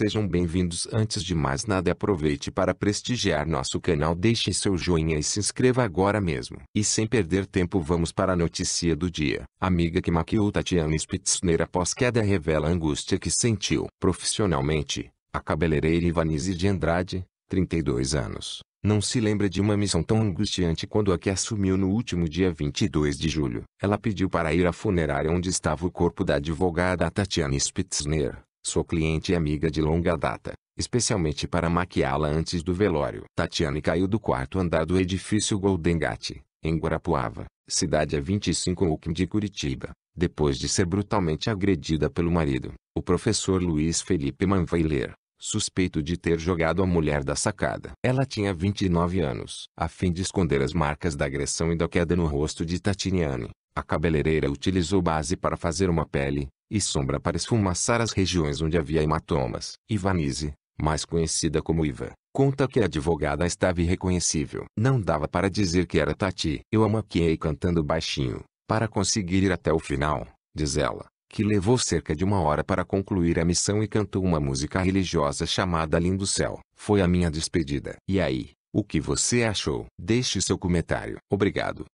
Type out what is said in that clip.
Sejam bem-vindos. Antes de mais nada, aproveite para prestigiar nosso canal. Deixe seu joinha e se inscreva agora mesmo. E sem perder tempo, vamos para a notícia do dia. Amiga que maquiou Tatiana Spitzner após queda revela a angústia que sentiu. Profissionalmente, a cabeleireira Ivanise de Andrade, 32 anos, não se lembra de uma missão tão angustiante quando a que assumiu no último dia 22 de julho. Ela pediu para ir à funerária onde estava o corpo da advogada Tatiana Spitzner, sua cliente e amiga de longa data, especialmente para maquiá-la antes do velório. Tatiane caiu do quarto andar do edifício Golden Gate, em Guarapuava, cidade a 25 UQM de Curitiba, depois de ser brutalmente agredida pelo marido, o professor Luiz Felipe Manveiler, suspeito de ter jogado a mulher da sacada. Ela tinha 29 anos. A fim de esconder as marcas da agressão e da queda no rosto de Tatiane, a cabeleireira utilizou base para fazer uma pele, e sombra para esfumaçar as regiões onde havia hematomas. Ivanise, mais conhecida como Iva, conta que a advogada estava irreconhecível. Não dava para dizer que era Tati. Eu a maquiei cantando baixinho, para conseguir ir até o final, diz ela, que levou cerca de uma hora para concluir a missão e cantou uma música religiosa chamada Lindo Céu. Foi a minha despedida. E aí, o que você achou? Deixe seu comentário. Obrigado.